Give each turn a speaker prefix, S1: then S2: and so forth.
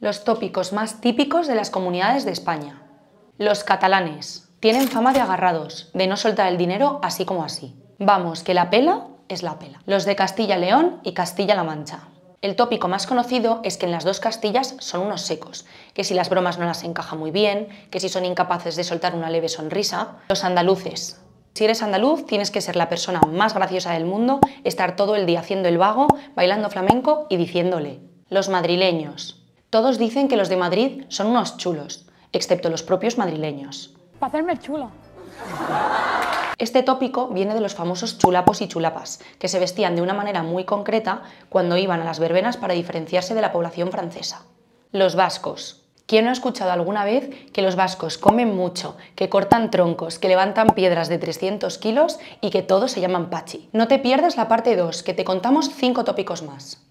S1: Los tópicos más típicos de las comunidades de España. Los catalanes. Tienen fama de agarrados, de no soltar el dinero así como así. Vamos, que la pela es la pela. Los de Castilla-León y Castilla-La Mancha. El tópico más conocido es que en las dos Castillas son unos secos, que si las bromas no las encaja muy bien, que si son incapaces de soltar una leve sonrisa. Los andaluces. Si eres andaluz, tienes que ser la persona más graciosa del mundo, estar todo el día haciendo el vago, bailando flamenco y diciéndole. Los madrileños. Todos dicen que los de Madrid son unos chulos, excepto los propios madrileños.
S2: Para hacerme chulo.
S1: Este tópico viene de los famosos chulapos y chulapas, que se vestían de una manera muy concreta cuando iban a las verbenas para diferenciarse de la población francesa. Los vascos. ¿Quién no ha escuchado alguna vez que los vascos comen mucho, que cortan troncos, que levantan piedras de 300 kilos y que todos se llaman pachi? No te pierdas la parte 2, que te contamos 5 tópicos más.